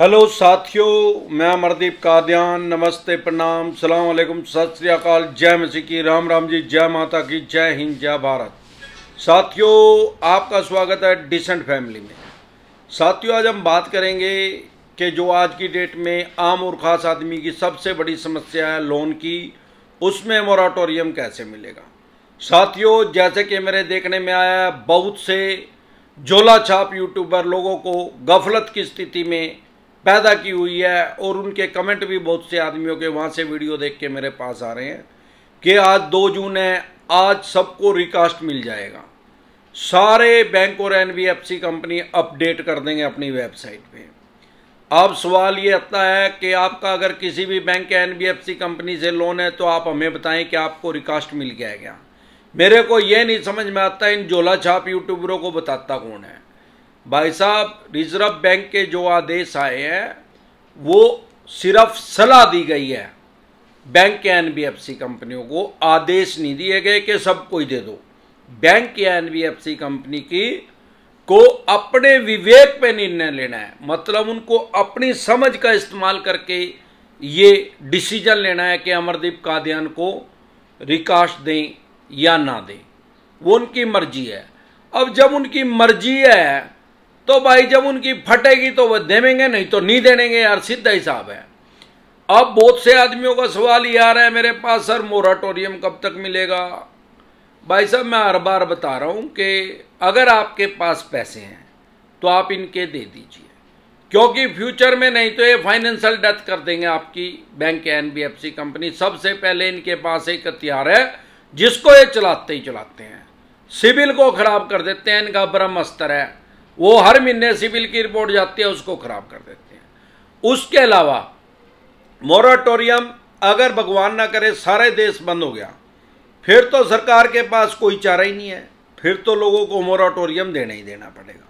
hello साथियों मैं अमरदीप कादयान नमस्ते प्रणाम सलाम वालेकुम सत श्री अकाल जय मसीह की राम राम जी जय माता की जय हिंद जय भारत साथियों आपका स्वागत है डिसेंट फैमिली में साथियों आज हम बात करेंगे कि जो आज की डेट में आम और ख़ास आदमी की सबसे बड़ी समस्या है लोन की उसमें मोराटोरियम कैसे मिलेगा साथियों जैसे कि मेरे देखने में आया बहुत से झोला छाप यूट्यूबर लोगों को गफलत की स्थिति में पैदा की हुई है और उनके कमेंट भी बहुत से आदमियों के वहाँ से वीडियो देख के मेरे पास आ रहे हैं कि आज दो जून है आज सबको रिकास्ट मिल जाएगा सारे बैंक और एनबीएफसी कंपनी अपडेट कर देंगे अपनी वेबसाइट पे अब सवाल ये आता है कि आपका अगर किसी भी बैंक या एनबीएफसी कंपनी से लोन है तो आप हमें बताएं कि आपको रिकास्ट मिल गया क्या मेरे को ये नहीं समझ में आता इन झोला छाप यूट्यूबरों को बताता कौन है भाई साहब रिजर्व बैंक के जो आदेश आए हैं वो सिर्फ सलाह दी गई है बैंक के एन कंपनियों को आदेश नहीं दिए गए कि सब कोई दे दो बैंक या एन कंपनी की को अपने विवेक पे निर्णय लेना है मतलब उनको अपनी समझ का इस्तेमाल करके ये डिसीजन लेना है कि अमरदीप कादयान को रिकाश दें या ना दें वो उनकी मर्जी है अब जब उनकी मर्जी है तो भाई जब उनकी फटेगी तो वह देवेंगे नहीं तो नहीं देंगे यार सीधा हिसाब है अब बहुत से आदमियों का सवाल ये आ रहा है मेरे पास सर मोराटोरियम कब तक मिलेगा भाई साहब मैं हर बार बता रहा हूँ कि अगर आपके पास पैसे हैं तो आप इनके दे दीजिए क्योंकि फ्यूचर में नहीं तो ये फाइनेंशियल डेथ कर देंगे आपकी बैंक सी कंपनी सबसे पहले इनके पास एक हथियार है जिसको ये चलाते ही चलाते हैं सिविल को खराब कर देते हैं इनका ब्रह्म है वो हर महीने सिविल की रिपोर्ट जाती है उसको खराब कर देते हैं उसके अलावा मोराटोरियम अगर भगवान ना करे सारे देश बंद हो गया फिर तो सरकार के पास कोई चारा ही नहीं है फिर तो लोगों को मोराटोरियम देना ही देना पड़ेगा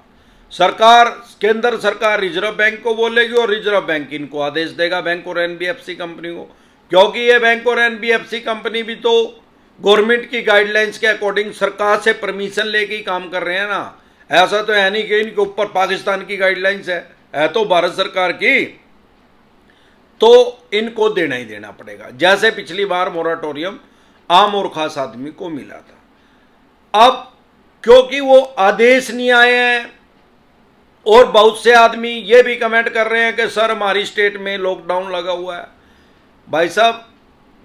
सरकार केंद्र सरकार रिजर्व बैंक को बोलेगी और रिजर्व बैंक इनको आदेश देगा बैंक और एनबीएफसी कंपनी को क्योंकि ये बैंक और एनबीएफसी कंपनी भी तो गवर्नमेंट की गाइडलाइंस के अकॉर्डिंग सरकार से परमिशन लेके ही काम कर रहे हैं ना ऐसा तो है नहीं कि इनके ऊपर पाकिस्तान की गाइडलाइंस है है तो भारत सरकार की तो इनको देना ही देना पड़ेगा जैसे पिछली बार मोराटोरियम आम और खास आदमी को मिला था अब क्योंकि वो आदेश नहीं आए हैं और बहुत से आदमी ये भी कमेंट कर रहे हैं कि सर हमारी स्टेट में लॉकडाउन लगा हुआ है भाई साहब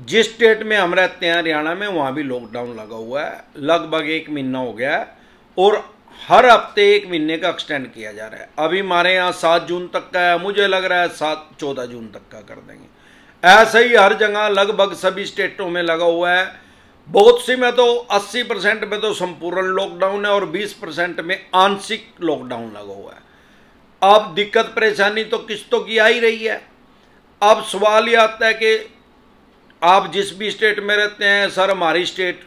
जिस स्टेट में हम रहते हैं हरियाणा में वहाँ भी लॉकडाउन लगा हुआ है लगभग एक महीना हो गया है और हर हफ्ते एक महीने का एक्सटेंड किया जा रहा है अभी हमारे यहाँ सात जून तक का है मुझे लग रहा है सात चौदह जून तक का कर देंगे ऐसे ही हर जगह लगभग सभी स्टेटों में लगा हुआ है बहुत सी में तो 80 परसेंट में तो संपूर्ण लॉकडाउन है और 20 परसेंट में आंशिक लॉकडाउन लगा हुआ है अब दिक्कत परेशानी तो किस्तों की आ ही रही है अब सवाल ये आता है कि आप जिस भी स्टेट में रहते हैं सर हमारी स्टेट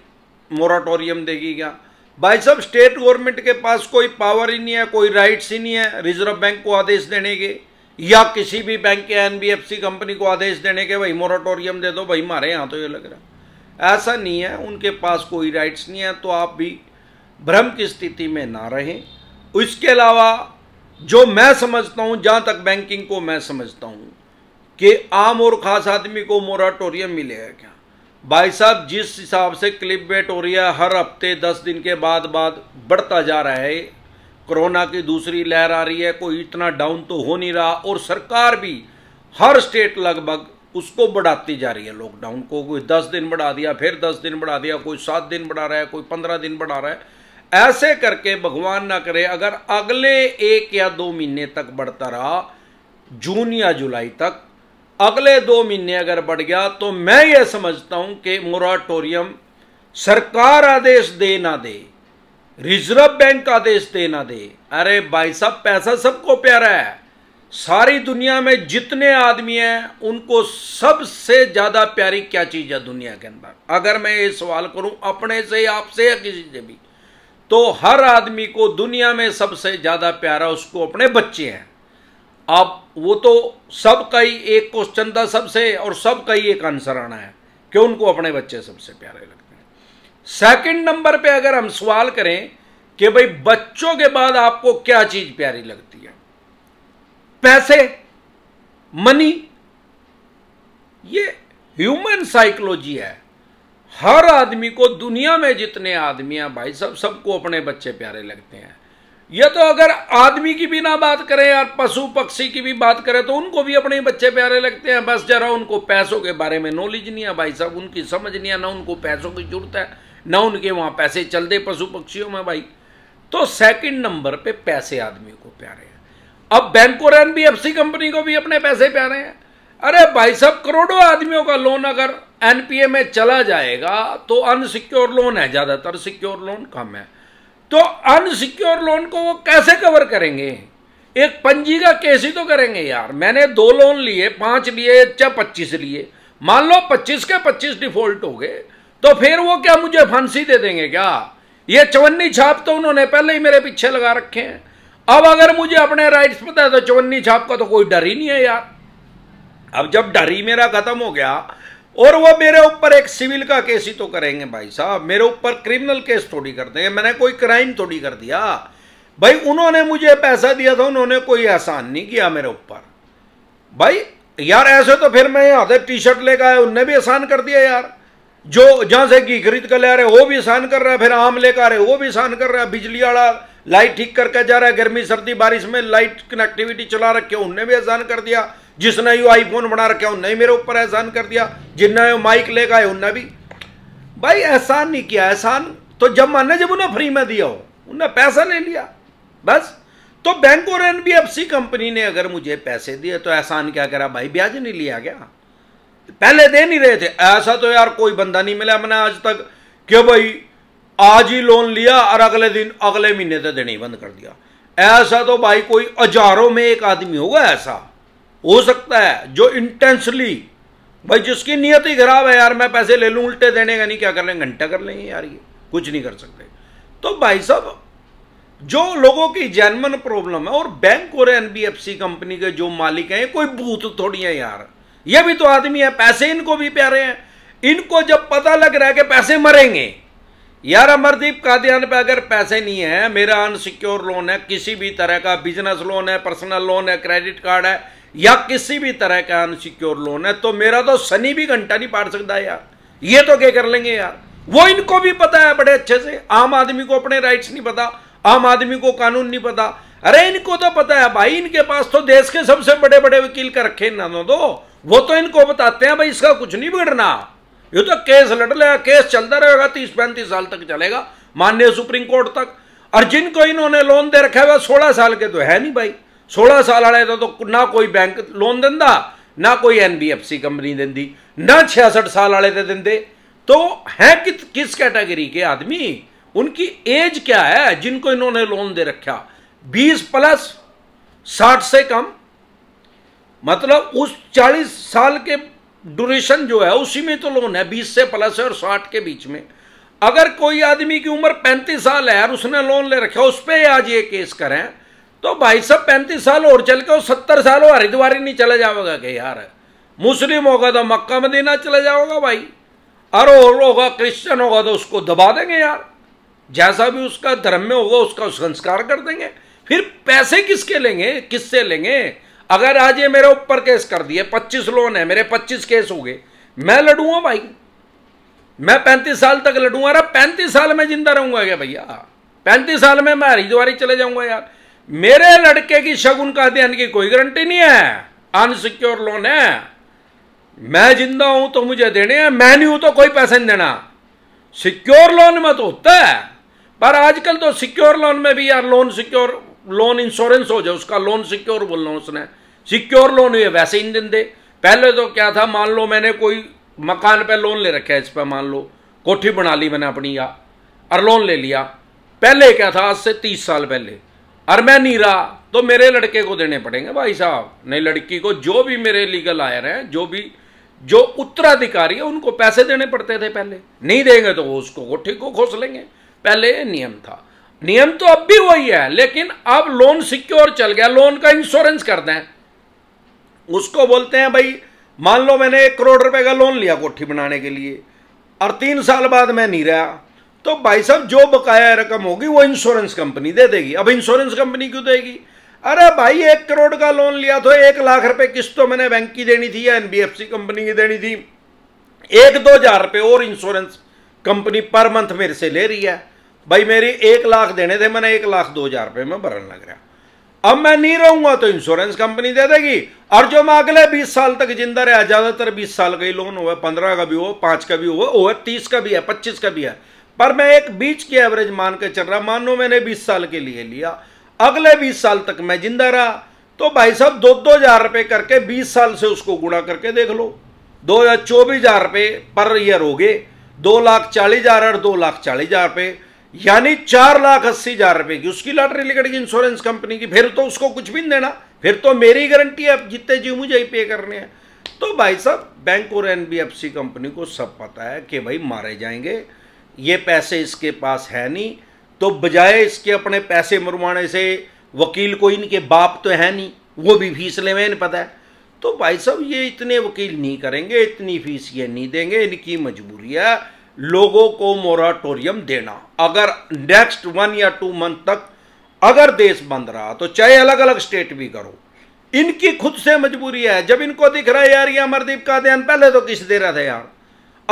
मोराटोरियम देगी क्या भाई साहब स्टेट गवर्नमेंट के पास कोई पावर ही नहीं है कोई राइट्स ही नहीं है रिजर्व बैंक को आदेश देने के या किसी भी बैंक के एनबीएफसी कंपनी को आदेश देने के भाई मोराटोरियम दे दो भाई हमारे यहाँ तो ये लग रहा ऐसा नहीं है उनके पास कोई राइट्स नहीं है तो आप भी भ्रम की स्थिति में ना रहें इसके अलावा जो मैं समझता हूँ जहाँ तक बैंकिंग को मैं समझता हूँ कि आम और खास आदमी को मोराटोरियम मिलेगा क्या भाई साहब जिस हिसाब से क्लिप बेट हो रही है हर हफ्ते दस दिन के बाद बाद बढ़ता जा रहा है कोरोना की दूसरी लहर आ रही है कोई इतना डाउन तो हो नहीं रहा और सरकार भी हर स्टेट लगभग उसको बढ़ाती जा रही है लॉकडाउन को कोई दस दिन बढ़ा दिया फिर दस दिन बढ़ा दिया कोई सात दिन बढ़ा रहा है कोई पंद्रह दिन बढ़ा रहा है ऐसे करके भगवान ना करे अगर अगले एक या दो महीने तक बढ़ता रहा जून या जुलाई तक अगले दो महीने अगर बढ़ गया तो मैं ये समझता हूं कि मोराटोरियम सरकार आदेश दे ना दे रिजर्व बैंक आदेश दे ना दे अरे भाई साहब पैसा सबको प्यारा है सारी दुनिया में जितने आदमी हैं उनको सबसे ज़्यादा प्यारी क्या चीज़ है दुनिया के अंदर अगर मैं ये सवाल करूं अपने से आपसे या किसी से भी तो हर आदमी को दुनिया में सबसे ज़्यादा प्यारा उसको अपने बच्चे हैं आप वो तो सब का ही एक क्वेश्चन था सबसे और सब का ही एक आंसर आना है कि उनको अपने बच्चे सबसे प्यारे लगते हैं सेकंड नंबर पे अगर हम सवाल करें कि भाई बच्चों के बाद आपको क्या चीज प्यारी लगती है पैसे मनी ये ह्यूमन साइकोलॉजी है हर आदमी को दुनिया में जितने आदमी हैं भाई सब सबको अपने बच्चे प्यारे लगते हैं ये तो अगर आदमी की भी ना बात करें यार पशु पक्षी की भी बात करें तो उनको भी अपने बच्चे प्यारे लगते हैं बस जरा उनको पैसों के बारे में नॉलेज नहीं है भाई साहब उनकी समझ नहीं है ना उनको पैसों की जरूरत है ना उनके वहाँ पैसे चल दे पशु पक्षियों में भाई तो सेकंड नंबर पे पैसे आदमी को प्यारे हैं अब बैंकों रन भी कंपनी को भी अपने पैसे प्यारे हैं अरे भाई साहब करोड़ों आदमियों का लोन अगर एनपीए में चला जाएगा तो अनसिक्योर लोन है ज़्यादातर सिक्योर लोन कम है तो अनसिक्योर लोन को वो कैसे कवर करेंगे एक पंजी का केस ही तो करेंगे यार मैंने दो लोन लिए पांच लिए चाहे अच्छा पच्चीस लिए मान लो पच्चीस के पच्चीस डिफॉल्ट हो गए तो फिर वो क्या मुझे फांसी दे देंगे क्या ये चवन्नी छाप तो उन्होंने पहले ही मेरे पीछे लगा रखे हैं अब अगर मुझे अपने राइट्स पता है तो चवन्नी छाप का तो कोई डर ही नहीं है यार अब जब डर ही मेरा खत्म हो गया और वो मेरे ऊपर एक सिविल का केस ही तो करेंगे भाई साहब मेरे ऊपर क्रिमिनल केस थोड़ी कर देंगे मैंने कोई क्राइम थोड़ी कर दिया भाई उन्होंने मुझे पैसा दिया था उन्होंने कोई एहसान नहीं किया मेरे ऊपर भाई यार ऐसे तो फिर मैं आधे टी शर्ट लेकर आया उनने भी एहसान कर दिया यार जो जहां से घी खरीद कर ले रहे वो भी एहसान कर रहा है फिर आम लेकर आ रहे वो भी एहसान कर रहा है बिजली वाला लाइट ठीक करके जा रहा है गर्मी सर्दी बारिश में लाइट कनेक्टिविटी चला रखी उनने भी एहसान कर दिया जिसने यो आईफोन बना रखे उनने मेरे ऊपर एहसान कर दिया जिनने यो माइक ले गए उनने भी भाई एहसान नहीं किया एहसान तो जब माना जब उन्हें फ्री में दिया हो उनने पैसा ले लिया बस तो बैंक और एनबीएफसी कंपनी ने अगर मुझे पैसे दिए तो एहसान क्या करा भाई ब्याज नहीं लिया गया पहले दे नहीं रहे थे ऐसा तो यार कोई बंदा नहीं मिला मैंने आज तक क्यों भाई आज ही लोन लिया और अगले दिन अगले महीने तो देने बंद कर दिया ऐसा तो भाई कोई हजारों में एक आदमी होगा ऐसा हो सकता है जो इंटेंसली भाई जिसकी नीयत ही खराब है यार मैं पैसे ले लूँ उल्टे देने का नहीं क्या कर लेंगे घंटा कर लेंगे यार ये कुछ नहीं कर सकते तो भाई साहब जो लोगों की जैनमन प्रॉब्लम है और बैंक और एनबीएफसी कंपनी के जो मालिक हैं कोई भूत थोड़ी है यार ये भी तो आदमी है पैसे इनको भी प्यारे हैं इनको जब पता लग रहा है कि पैसे मरेंगे यार अमरदीप कादियान पे अगर पैसे नहीं है मेरा अनसिक्योर लोन है किसी भी तरह का बिजनेस लोन है पर्सनल लोन है क्रेडिट कार्ड है या किसी भी तरह का अनसिक्योर लोन है तो मेरा तो सनी भी घंटा नहीं पार सकता यार ये तो क्या कर लेंगे यार वो इनको भी पता है बड़े अच्छे से आम आदमी को अपने राइट्स नहीं पता आम आदमी को कानून नहीं पता अरे इनको तो पता है भाई इनके पास तो देश के सबसे बड़े बड़े वकील कर रखे ना दो वो तो इनको बताते हैं भाई इसका कुछ नहीं बिगड़ना ये तो केस लड़ लेगा केस चलता रहेगा तीस पैंतीस साल तक चलेगा माननीय सुप्रीम कोर्ट तक और जिनको इन्होंने लोन दे रखा है वह सोलह साल के तो है नहीं भाई सोलह साल 16 तो, तो ना कोई बैंक लोन दिता ना कोई N B F C company ਦਿੰਦੀ ना छियासठ साल आए तो देंदे तो हैं कि, किस कैटेगरी के आदमी उनकी एज क्या है जिनको इन्होंने लोन दे रखा बीस प्लस साठ से कम मतलब उस चालीस साल के ड्यूरेशन जो है उसी में तो लोन है बीस से प्लस है और साठ के बीच में अगर कोई आदमी की उम्र पैंतीस साल है और उसने लोन ले रखा उस पर आज ये केस करें तो भाई साहब पैंतीस साल और चल के सत्तर साल और हरिद्वार ही नहीं चला जाओगे कि यार मुस्लिम होगा तो मक्का मदीना चले जाओगा भाई और और होगा क्रिश्चियन होगा तो उसको दबा देंगे यार जैसा भी उसका धर्म में होगा उसका संस्कार कर देंगे फिर पैसे किसके लेंगे किससे लेंगे अगर आज ये मेरे ऊपर केस कर दिए पच्चीस लोन है मेरे पच्चीस केस हो गए मैं लड़ूंगा हाँ भाई मैं पैंतीस साल तक लड़ूंगा अरे पैंतीस साल में जिंदा रहूंगा क्या भैया पैंतीस साल में मैं हरिद्वार चले जाऊंगा यार मेरे लड़के की शगुन का अध्ययन की कोई गारंटी नहीं है अनसिक्योर लोन है मैं जिंदा हूं तो मुझे देने हैं मैं नहीं हूं तो कोई पैसा नहीं देना सिक्योर लोन में तो होता है पर आजकल तो सिक्योर लोन में भी यार लोन सिक्योर लोन इंश्योरेंस हो जाए उसका लोन सिक्योर बोल बोलना उसने सिक्योर लोन हुए वैसे ही नहीं दे पहले तो क्या था मान लो मैंने कोई मकान पे लोन ले रखा है इस पर मान लो कोठी बना ली मैंने अपनी या और लोन ले लिया पहले क्या था आज से तीस साल पहले और मैं नीरा तो मेरे लड़के को देने पड़ेंगे भाई साहब नहीं लड़की को जो भी मेरे लीगल आयर हैं जो भी जो उत्तराधिकारी है उनको पैसे देने पड़ते थे पहले नहीं देंगे तो वो उसको कोठी को खोस लेंगे पहले नियम था नियम तो अब भी वही है लेकिन अब लोन सिक्योर चल गया लोन का इंश्योरेंस कर दें उसको बोलते हैं भाई मान लो मैंने एक करोड़ रुपए का लोन लिया कोठी बनाने के लिए और तीन साल बाद मैं नहीं रहा तो भाई साहब जो बकाया रकम होगी वो इंश्योरेंस कंपनी दे देगी अब इंश्योरेंस कंपनी क्यों देगी अरे भाई एक करोड़ का लोन लिया तो एक लाख रुपए किस्त तो मैंने बैंक की देनी थी या एनबीएफसी कंपनी की देनी थी एक दो हजार रुपये और इंश्योरेंस कंपनी पर मंथ मेरे से ले रही है भाई मेरी एक लाख देने थे मैंने एक लाख दो हजार रुपये में भरने लग रहा अब मैं नहीं रहूंगा तो इंश्योरेंस कंपनी दे देगी और जो मैं अगले बीस साल तक जिंदा रहा ज्यादातर बीस साल का ही लोन हुआ पंद्रह का भी हो पांच का भी हुआ तीस का भी है पच्चीस का भी है पर मैं एक बीच के एवरेज मान के चल रहा मानो मैंने बीस साल के लिए लिया अगले बीस साल तक मैं जिंदा रहा तो भाई साहब दो दो हजार रुपये करके बीस साल से उसको गुणा करके देख लो दो हजार चौबीस हजार रुपये पर ईयर हो गए दो लाख चालीस हजार और दो लाख चालीस हजार रुपये यानी चार लाख अस्सी हजार रुपये की उसकी लॉटरी गई इंश्योरेंस कंपनी की फिर तो उसको कुछ भी नहीं देना फिर तो मेरी गारंटी है जितने जी मुझे ही पे करने हैं तो भाई साहब बैंक और एनबीएफसी कंपनी को सब पता है कि भाई मारे जाएंगे ये पैसे इसके पास है नहीं तो बजाय इसके अपने पैसे मरवाने से वकील कोई इनके बाप तो है नहीं वो भी फीस ले में पता है तो भाई साहब ये इतने वकील नहीं करेंगे इतनी फीस ये नहीं देंगे इनकी मजबूरी है लोगों को मोराटोरियम देना अगर नेक्स्ट वन या टू मंथ तक अगर देश बंद रहा तो चाहे अलग अलग स्टेट भी करो इनकी खुद से मजबूरी है जब इनको दिख रहा है यार ये अमरदीप का अध्ययन पहले तो किस दे रहा था यार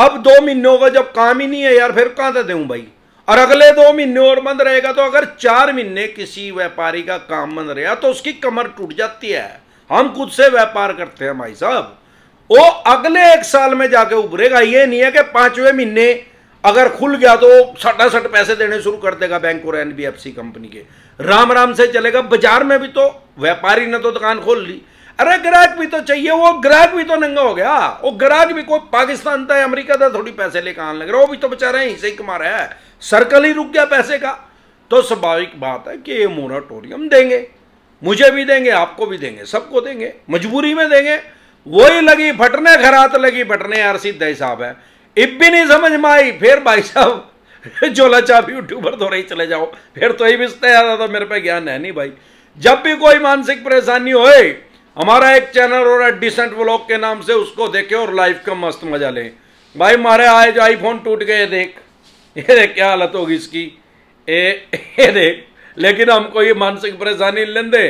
अब दो महीनों का जब काम ही नहीं है यार फिर कहां से दूं भाई और अगले दो महीने और बंद रहेगा तो अगर चार महीने किसी व्यापारी का काम बंद रहा तो उसकी कमर टूट जाती है हम खुद से व्यापार करते हैं भाई साहब वो अगले एक साल में जाके उभरेगा ये नहीं है कि पांचवें महीने अगर खुल गया तो सटा सट पैसे देने शुरू कर देगा बैंक और एनबीएफसी कंपनी के राम राम से चलेगा बाजार में भी तो व्यापारी ने तो दुकान खोल ली अरे ग्राहक भी तो चाहिए वो ग्राहक भी तो नंगा हो गया वो ग्राहक भी कोई पाकिस्तान था अमेरिका था थोड़ी पैसे लेकर आने लग रहा वो भी तो बेचारा यहीं से ही कमा रहा है सर्कल ही रुक गया पैसे का तो स्वाभाविक बात है कि ये मोराटोरियम देंगे मुझे भी देंगे आपको भी देंगे सबको देंगे मजबूरी में देंगे वही लगी फटने खरात लगी फटने यार सीधे साहब है इब भी नहीं समझ में आई फिर भाई साहब झोला चाप यूट्यूबर तो रही चले जाओ फिर तो यही भी ज्यादा तो मेरे पे ज्ञान है नहीं भाई जब भी कोई मानसिक परेशानी होए हमारा एक चैनल और डिसेंट ब्लॉग के नाम से उसको देखें और लाइफ का मस्त मजा लें भाई मारे आए जो आईफोन टूट गए देख ये देख क्या हालत होगी इसकी ए ये देख लेकिन हमको ये मानसिक परेशानी लेन दे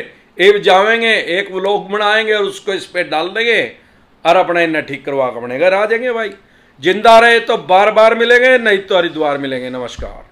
एक जावेंगे एक व्लॉग बनाएंगे और उसको इस पर डाल देंगे और अपना इन्हें ठीक करवा कर अपने घर आ जाएंगे भाई जिंदा रहे तो बार बार मिलेंगे नहीं तो हरिद्वार मिलेंगे नमस्कार